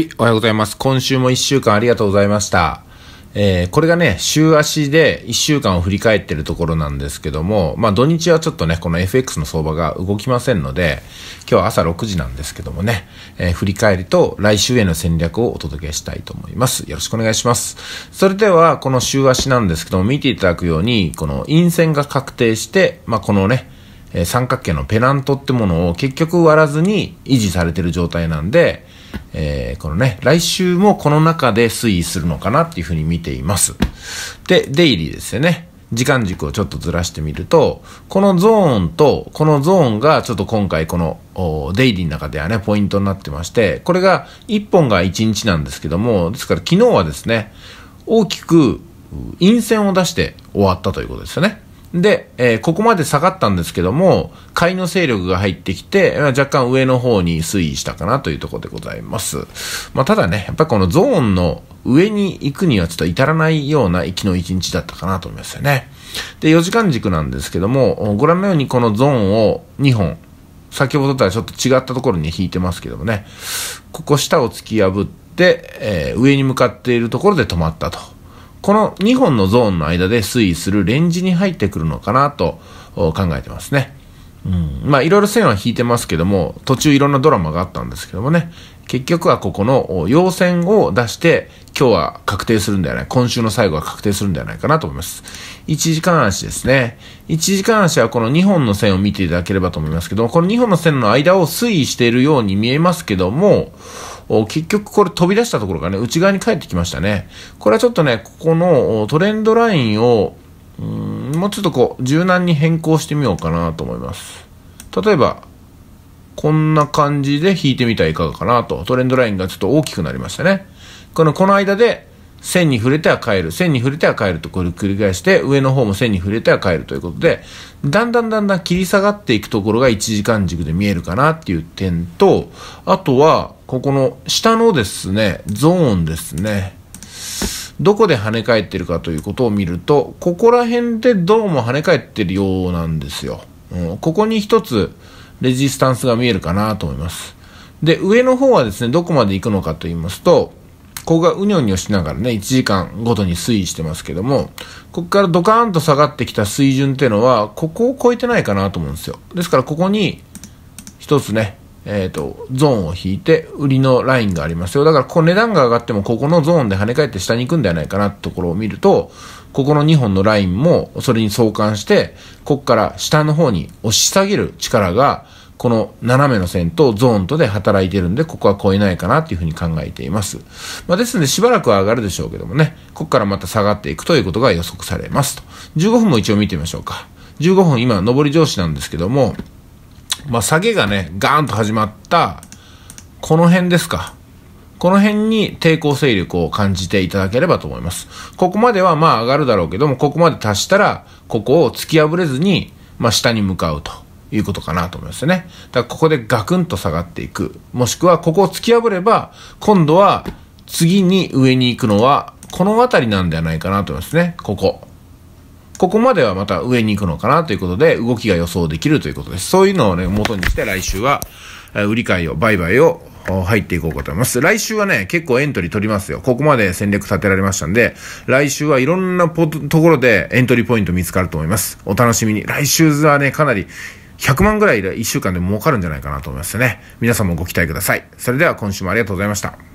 はい、おはようございます。今週も1週間ありがとうございました。えー、これがね、週足で1週間を振り返ってるところなんですけども、まあ土日はちょっとね、この FX の相場が動きませんので、今日は朝6時なんですけどもね、えー、振り返りと来週への戦略をお届けしたいと思います。よろしくお願いします。それでは、この週足なんですけども、見ていただくように、この陰線が確定して、まあこのね、え三角形のペナントってものを結局割らずに維持されてる状態なんで、えー、このね、来週もこの中で推移するのかなっていうふうに見ています。で、デイリーですよね。時間軸をちょっとずらしてみると、このゾーンと、このゾーンがちょっと今回このデイリーの中ではね、ポイントになってまして、これが1本が1日なんですけども、ですから昨日はですね、大きく陰線を出して終わったということですよね。で、えー、ここまで下がったんですけども、買いの勢力が入ってきて、若干上の方に推移したかなというところでございます。まあ、ただね、やっぱりこのゾーンの上に行くにはちょっと至らないようなきの一日だったかなと思いますよね。で、4時間軸なんですけども、ご覧のようにこのゾーンを2本、先ほどとはちょっと違ったところに引いてますけどもね、ここ下を突き破って、えー、上に向かっているところで止まったと。この2本のゾーンの間で推移するレンジに入ってくるのかなと考えてますね。うん、まあいろいろ線は引いてますけども、途中いろんなドラマがあったんですけどもね、結局はここの要線を出して、今日は確定するんではない、今週の最後は確定するんではないかなと思います。1時間足ですね。1時間足はこの2本の線を見ていただければと思いますけども、この2本の線の間を推移しているように見えますけども、結局これ飛び出したところがね、内側に返ってきましたね。これはちょっとね、ここのトレンドラインを、うん、もうちょっとこう、柔軟に変更してみようかなと思います。例えば、こんな感じで引いてみたらいかがかなと。トレンドラインがちょっと大きくなりましたね。この、この間で、線に触れては帰る線に触れては帰るとこれを繰り返して上の方も線に触れては帰るということでだんだんだんだん切り下がっていくところが1時間軸で見えるかなっていう点とあとはここの下のですねゾーンですねどこで跳ね返ってるかということを見るとここら辺でどうも跳ね返ってるようなんですよ、うん、ここに一つレジスタンスが見えるかなと思いますで上の方はですねどこまで行くのかと言いますとここがうにょうにょしながらね、1時間ごとに推移してますけども、ここからドカーンと下がってきた水準っていうのは、ここを超えてないかなと思うんですよ。ですからここに、一つね、えっ、ー、と、ゾーンを引いて、売りのラインがありますよ。だから、こう値段が上がっても、ここのゾーンで跳ね返って下に行くんではないかなってところを見ると、ここの2本のラインも、それに相関して、ここから下の方に押し下げる力が、この斜めの線とゾーンとで働いてるんで、ここは超えないかなっていうふうに考えています。まあ、ですので、しばらくは上がるでしょうけどもね、ここからまた下がっていくということが予測されますと。15分も一応見てみましょうか。15分、今、上り上司なんですけども、まあ、下げがね、ガーンと始まった、この辺ですか。この辺に抵抗勢力を感じていただければと思います。ここまではまあ上がるだろうけども、ここまで達したら、ここを突き破れずに、まあ、下に向かうと。いうことかなと思いますね。だからここでガクンと下がっていく。もしくはここを突き破れば、今度は次に上に行くのは、この辺りなんではないかなと思いますね。ここ。ここまではまた上に行くのかなということで、動きが予想できるということです。そういうのをね、元にして来週は、売り買いを、売買を入っていこうかと思います。来週はね、結構エントリー取りますよ。ここまで戦略立てられましたんで、来週はいろんなところでエントリーポイント見つかると思います。お楽しみに。来週はね、かなり100万ぐらいで1週間で儲かるんじゃないかなと思いますね。皆さんもご期待ください。それでは今週もありがとうございました。